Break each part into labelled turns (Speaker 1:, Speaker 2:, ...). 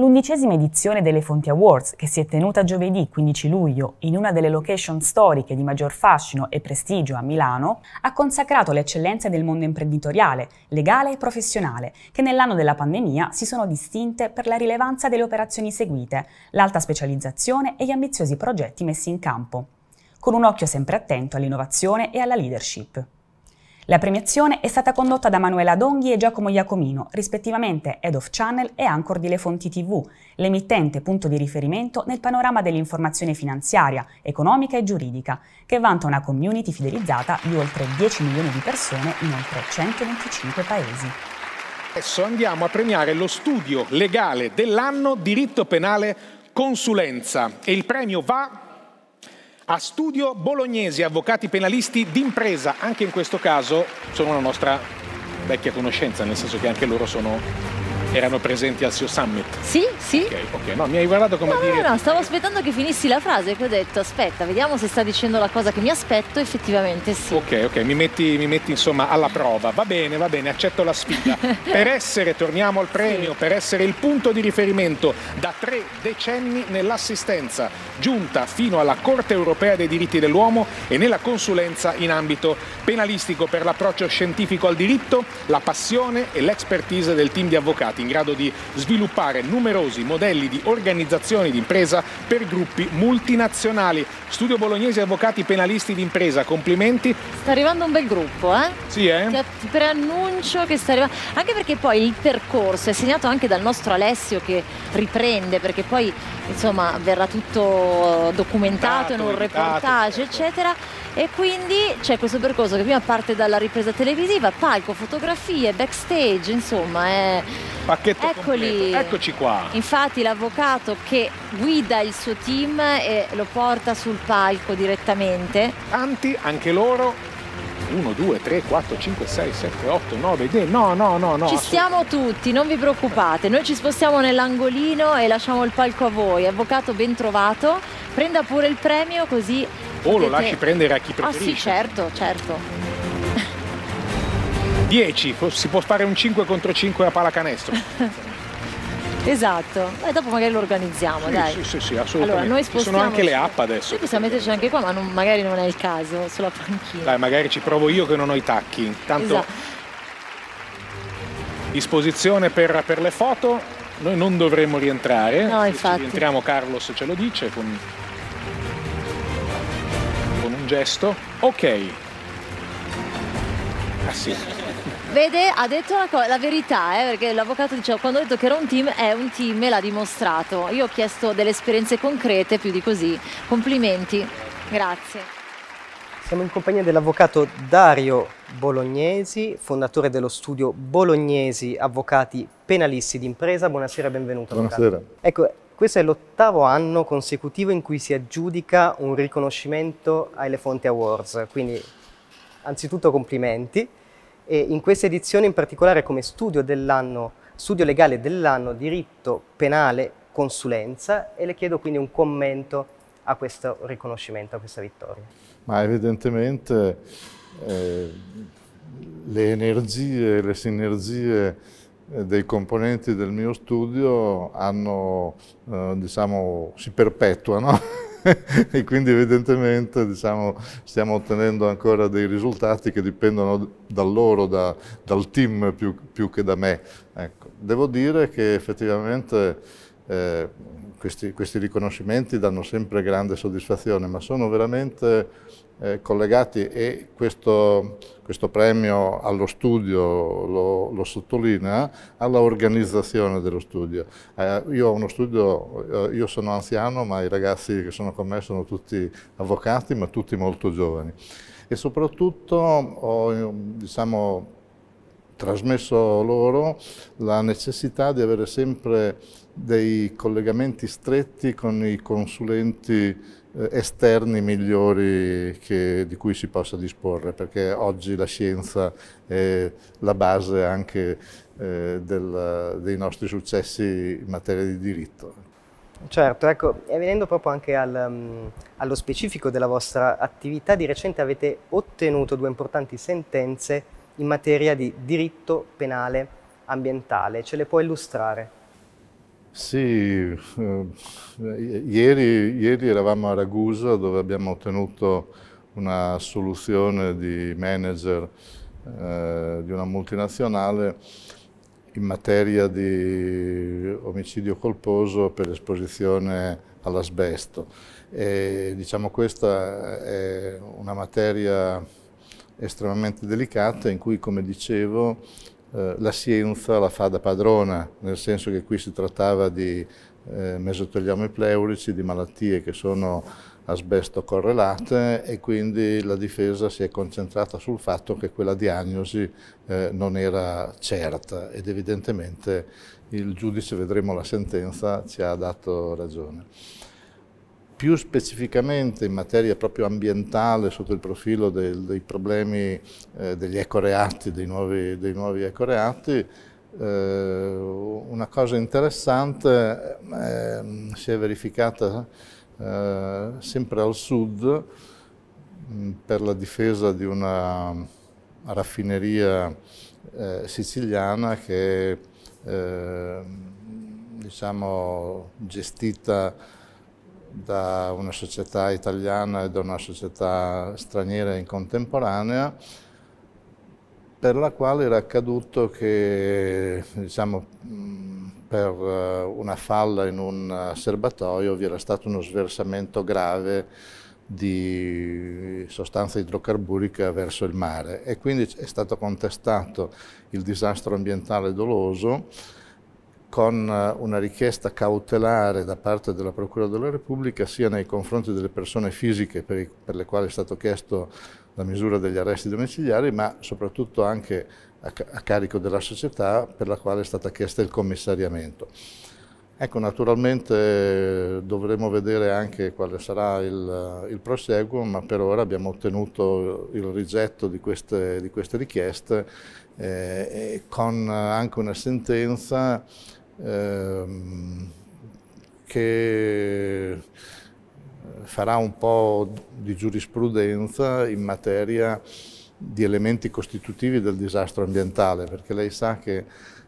Speaker 1: l'undicesima edizione delle Fonti Awards, che si è tenuta giovedì 15 luglio in una delle location storiche di maggior fascino e prestigio a Milano, ha consacrato le eccellenze del mondo imprenditoriale, legale e professionale, che nell'anno della pandemia si sono distinte per la rilevanza delle operazioni seguite, l'alta specializzazione e gli ambiziosi progetti messi in campo, con un occhio sempre attento all'innovazione e alla leadership. La premiazione è stata condotta da Manuela Donghi e Giacomo Iacomino, rispettivamente Head of Channel e Anchor di Le Fonti TV, l'emittente punto di riferimento nel panorama dell'informazione finanziaria, economica e giuridica, che vanta una community fidelizzata di oltre 10 milioni di persone in oltre 125 paesi.
Speaker 2: Adesso andiamo a premiare lo studio legale dell'anno diritto penale consulenza e il premio va a studio bolognesi, avvocati penalisti d'impresa, anche in questo caso sono la nostra vecchia conoscenza, nel senso che anche loro sono erano presenti al suo summit?
Speaker 3: Sì, sì. Ok,
Speaker 2: ok, no, mi hai guardato come no, dire... No, no,
Speaker 3: stavo aspettando che finissi la frase che ho detto aspetta, vediamo se sta dicendo la cosa che mi aspetto, effettivamente sì.
Speaker 2: Ok, ok, mi metti, mi metti insomma alla prova, va bene, va bene, accetto la sfida. per essere, torniamo al premio, sì. per essere il punto di riferimento da tre decenni nell'assistenza, giunta fino alla Corte Europea dei Diritti dell'Uomo e nella consulenza in ambito penalistico per l'approccio scientifico al diritto, la passione e l'expertise del team di avvocati in grado di sviluppare numerosi modelli di organizzazione d'impresa per gruppi multinazionali. Studio Bolognese Avvocati Penalisti d'impresa, complimenti.
Speaker 3: Sta arrivando un bel gruppo, eh? Sì, eh? Ti preannuncio che sta arrivando. Anche perché poi il percorso è segnato anche dal nostro Alessio che riprende, perché poi insomma verrà tutto documentato in un reportage, certo. eccetera. E quindi c'è questo percorso che prima parte dalla ripresa televisiva, palco, fotografie, backstage, insomma, è
Speaker 2: pacchetto Eccoli. completo. Eccoci qua.
Speaker 3: Infatti l'avvocato che guida il suo team e eh, lo porta sul palco direttamente. Tanti,
Speaker 2: anche loro, 1, 2, 3, 4, 5, 6, 7, 8, 9, 10. No, no, no, no. Ci stiamo
Speaker 3: tutti, non vi preoccupate. Noi ci spostiamo nell'angolino e lasciamo il palco a voi. Avvocato ben trovato. Prenda pure il premio così. O potete... lo lasci prendere
Speaker 2: a chi preferisce. Ah sì,
Speaker 3: certo, certo.
Speaker 2: 10, si può fare un 5 contro 5 a pallacanestro.
Speaker 3: esatto, e dopo magari lo organizziamo, sì, dai. Sì, sì,
Speaker 2: sì, assolutamente. Allora, ci sono anche le app adesso. Noi possiamo
Speaker 3: metterci anche qua, ma non, magari non è il caso, sulla panchina.
Speaker 2: Dai, magari ci provo io che non ho i tacchi. Intanto esatto. Disposizione per, per, le foto, noi non dovremmo rientrare. No, infatti. Se rientriamo Carlos ce lo dice con, con un gesto. Ok. Ah sì.
Speaker 3: Vede, ha detto la verità, eh, perché l'avvocato diceva quando ha detto che era un team, è un team e l'ha dimostrato. Io ho chiesto delle esperienze concrete, più di così. Complimenti, grazie.
Speaker 1: Siamo in compagnia dell'avvocato Dario Bolognesi, fondatore dello studio Bolognesi Avvocati Penalisti d'impresa. Buonasera e benvenuto. Buonasera. Avvocato. Ecco, questo è l'ottavo anno consecutivo in cui si aggiudica un riconoscimento ai Le Fonti Awards, quindi anzitutto complimenti. E in questa edizione in particolare come studio dell'anno, studio legale dell'anno, diritto penale, consulenza e le chiedo quindi un commento a questo riconoscimento, a questa vittoria.
Speaker 4: Ma evidentemente eh, le energie, le sinergie eh, dei componenti del mio studio hanno, eh, diciamo, si perpetuano e quindi evidentemente diciamo, stiamo ottenendo ancora dei risultati che dipendono da loro, da, dal team più, più che da me. Ecco. Devo dire che effettivamente eh, questi, questi, riconoscimenti danno sempre grande soddisfazione, ma sono veramente eh, collegati e questo, questo, premio allo studio lo, lo sottolinea, alla organizzazione dello studio. Eh, io ho uno studio, eh, io sono anziano, ma i ragazzi che sono con me sono tutti avvocati, ma tutti molto giovani. E soprattutto ho, diciamo, trasmesso loro la necessità di avere sempre dei collegamenti stretti con i consulenti eh, esterni migliori che, di cui si possa disporre, perché oggi la scienza è la base anche eh, del, dei nostri successi in materia di diritto.
Speaker 1: Certo, ecco, e venendo proprio anche al, um, allo specifico della vostra attività, di recente avete ottenuto due importanti sentenze in materia di diritto penale ambientale. Ce le può illustrare?
Speaker 4: Sì, eh, ieri, ieri, eravamo a Ragusa dove abbiamo ottenuto una soluzione di manager eh, di una multinazionale in materia di omicidio colposo per esposizione all'asbesto. diciamo questa è una materia estremamente delicata in cui, come dicevo, eh, la scienza la fa da padrona, nel senso che qui si trattava di eh, mesoteliomi pleurici, di malattie che sono asbesto correlate e quindi la difesa si è concentrata sul fatto che quella diagnosi eh, non era certa ed evidentemente il giudice, vedremo la sentenza, ci ha dato ragione più specificamente in materia proprio ambientale sotto il profilo del, dei problemi eh, degli ecoreati, dei nuovi, dei nuovi ecoreati, eh, una cosa interessante eh, si è verificata eh, sempre al sud mm, per la difesa di una raffineria eh, siciliana che è ehm, diciamo, gestita da una società italiana e da una società straniera in contemporanea, per la quale era accaduto che diciamo, per eh, una falla in un serbatoio vi era stato uno sversamento grave di sostanza idrocarburica verso il mare e quindi è stato contestato il disastro ambientale doloso con eh, una richiesta cautelare da parte della Procura della Repubblica sia nei confronti delle persone fisiche per, le quali è stato chiesto la misura degli arresti domiciliari, ma soprattutto anche a, a carico della società per la quale è stata chiesta il commissariamento. Ecco, naturalmente eh, dovremo vedere anche quale sarà il, eh, il, proseguo, ma per ora abbiamo ottenuto il rigetto di queste, di queste richieste eh, con anche una sentenza ehm, che eh, farà un po' di giurisprudenza in materia di elementi costitutivi del disastro ambientale, perché lei sa che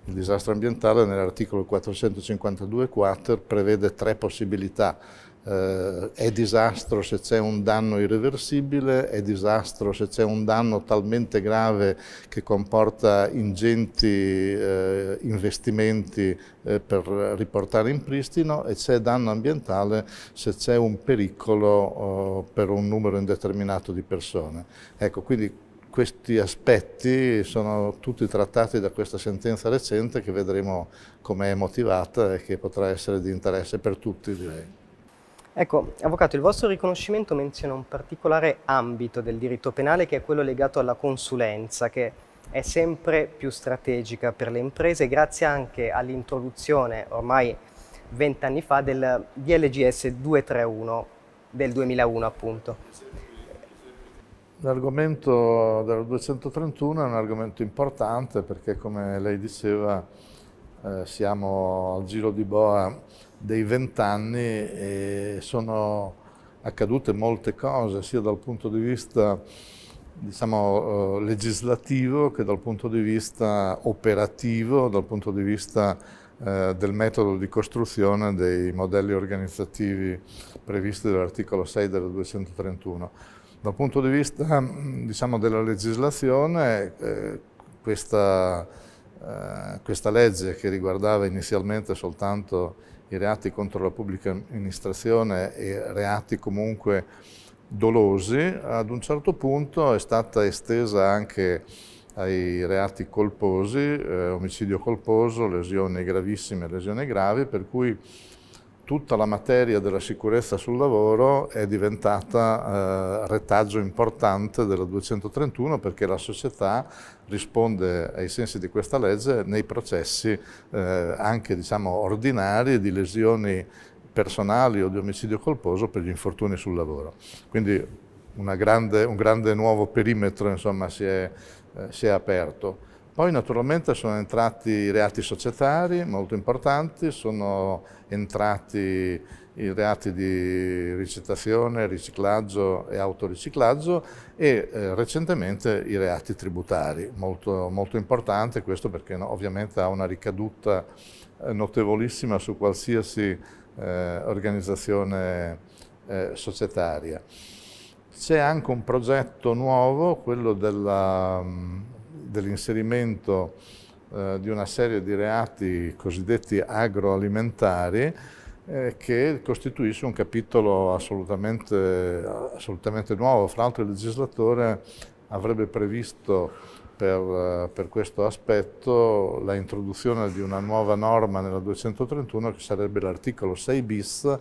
Speaker 4: il disastro ambientale nell'articolo 452 quater prevede tre possibilità eh, è disastro se c'è un danno irreversibile, è disastro se c'è un danno talmente grave che comporta ingenti eh, investimenti eh, per riportare in pristino e c'è danno ambientale se c'è un pericolo oh, per un numero indeterminato di persone. Ecco, quindi questi aspetti sono tutti trattati da questa sentenza recente che vedremo com'è motivata e che potrà essere di interesse per tutti direi.
Speaker 1: Ecco, Avvocato, il vostro riconoscimento menziona un particolare ambito del diritto penale che è quello legato alla consulenza, che è sempre più strategica per le imprese grazie anche all'introduzione ormai vent'anni fa del DLGS 231 del 2001 appunto.
Speaker 4: L'argomento della 231 è un argomento importante perché come lei diceva eh, siamo al giro di boa dei vent'anni e sono accadute molte cose sia dal punto di vista diciamo, eh, legislativo che dal punto di vista operativo, dal punto di vista eh, del metodo di costruzione dei modelli organizzativi previsti dall'articolo 6 della 231. Dal punto di vista mm, diciamo, della legislazione, eh, questa eh, questa legge che riguardava inizialmente soltanto i reati contro la pubblica amministrazione e reati comunque dolosi, ad un certo punto è stata estesa anche ai reati colposi, eh, omicidio colposo, lesioni gravissime, lesioni gravi, per cui tutta la materia della sicurezza sul lavoro è diventata eh, retaggio importante della 231 perché la società risponde ai sensi di questa legge nei processi eh, anche diciamo, ordinari di lesioni personali o di omicidio colposo per gli infortuni sul lavoro. Quindi grande, un grande nuovo perimetro insomma, si, è, eh, si è aperto. Poi naturalmente sono entrati i reati societari, molto importanti, sono entrati i reati di ricettazione, riciclaggio e autoriciclaggio e eh, recentemente i reati tributari, molto, molto importante questo perché no, ovviamente ha una ricaduta eh, notevolissima su qualsiasi eh, organizzazione eh, societaria. C'è anche un progetto nuovo, quello della mm, dell'inserimento eh, di una serie di reati cosiddetti agroalimentari eh, che costituisce un capitolo assolutamente, assolutamente nuovo. Fra l'altro il legislatore avrebbe previsto per, eh, per, questo aspetto la introduzione di una nuova norma nella 231 che sarebbe l'articolo 6 bis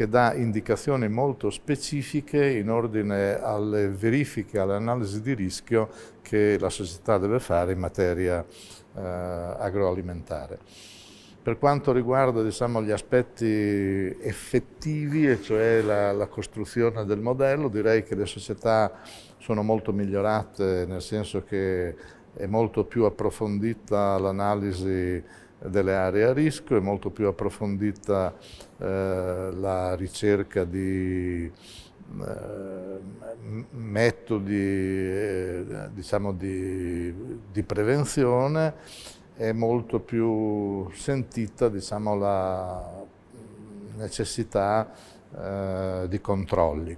Speaker 4: che dà indicazioni molto specifiche in ordine alle verifiche, all'analisi di rischio che la società deve fare in materia eh, agroalimentare. Per quanto riguarda diciamo, gli aspetti effettivi, e cioè la, la costruzione del modello, direi che le società sono molto migliorate, nel senso che è molto più approfondita l'analisi delle aree a rischio, è molto più approfondita eh, la ricerca di eh, metodi eh, diciamo, di, di, prevenzione è molto più sentita diciamo, la necessità eh, di controlli.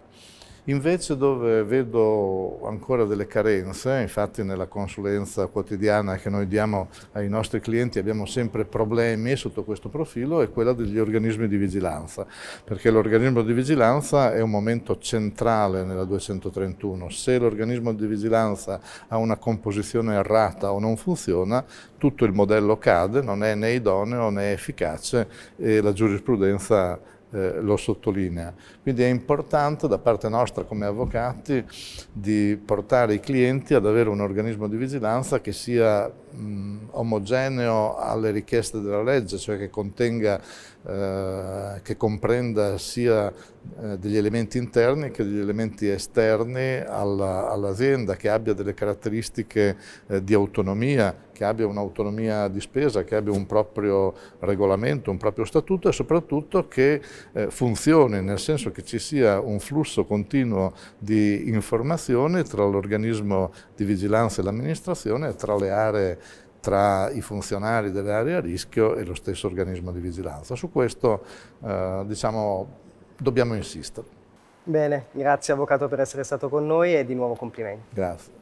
Speaker 4: Invece dove vedo ancora delle carenze, infatti nella consulenza quotidiana che noi diamo ai nostri clienti abbiamo sempre problemi sotto questo profilo, è quella degli organismi di vigilanza, perché l'organismo di vigilanza è un momento centrale nella 231. Se l'organismo di vigilanza ha una composizione errata o non funziona, tutto il modello cade, non è né idoneo né efficace e la giurisprudenza eh, lo sottolinea. Quindi è importante da parte nostra come avvocati di portare i clienti ad avere un organismo di vigilanza che sia mh, omogeneo alle richieste della legge, cioè che contenga, eh, che comprenda sia eh, degli elementi interni che degli elementi esterni all'azienda, all che abbia delle caratteristiche eh, di autonomia, che abbia un'autonomia di spesa, che abbia un proprio regolamento, un proprio statuto e soprattutto che eh, funzioni, nel senso che ci sia un flusso continuo di informazioni tra l'organismo di vigilanza e l'amministrazione e tra le aree tra i funzionari delle aree a rischio e lo stesso organismo di vigilanza. Su questo eh, diciamo, dobbiamo insistere.
Speaker 1: Bene, grazie Avvocato per essere stato con noi e di nuovo complimenti. Grazie.